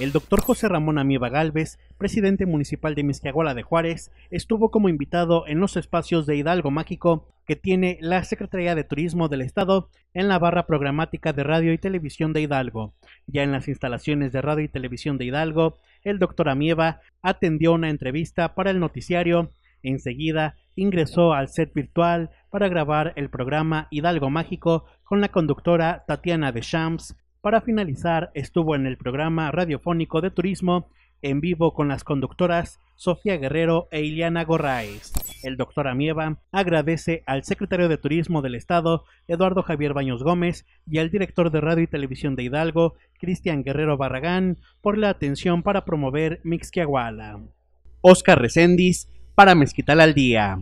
El doctor José Ramón Amieva Galvez, presidente municipal de Misquiaguala de Juárez, estuvo como invitado en los espacios de Hidalgo Mágico que tiene la Secretaría de Turismo del Estado en la barra programática de radio y televisión de Hidalgo. Ya en las instalaciones de radio y televisión de Hidalgo, el doctor Amieva atendió una entrevista para el noticiario. Enseguida ingresó al set virtual para grabar el programa Hidalgo Mágico con la conductora Tatiana de Shams para finalizar, estuvo en el programa radiofónico de turismo en vivo con las conductoras Sofía Guerrero e Iliana Gorraes. El doctor Amieva agradece al secretario de Turismo del Estado, Eduardo Javier Baños Gómez, y al director de Radio y Televisión de Hidalgo, Cristian Guerrero Barragán, por la atención para promover Mixquiahuala. Oscar Recendis, para Mezquital al Día.